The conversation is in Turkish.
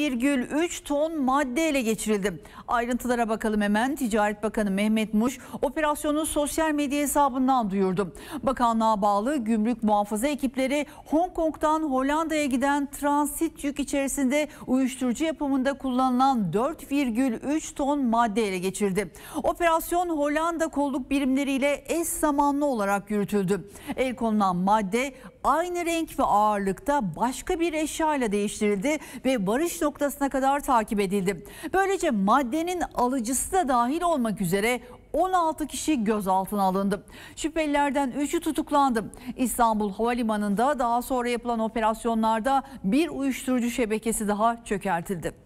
1,3 ton madde ele geçirildi. Ayrıntılara bakalım hemen. Ticaret Bakanı Mehmet Muş operasyonu sosyal medya hesabından duyurdu. Bakanlığa bağlı gümrük muhafaza ekipleri Hong Kong'dan Hollanda'ya giden transit yük içerisinde uyuşturucu yapımında kullanılan 4,3 ton madde ele geçirdi. Operasyon Hollanda kolluk birimleriyle eş zamanlı olarak yürütüldü. El konulan madde aynı renk ve ağırlıkta başka bir eşya ile değiştirildi ve barış noktasına kadar takip edildi. Böylece maddenin alıcısı da dahil olmak üzere 16 kişi gözaltına alındı. Şüphelilerden 3'ü tutuklandı. İstanbul Havalimanı'nda daha sonra yapılan operasyonlarda bir uyuşturucu şebekesi daha çökertildi.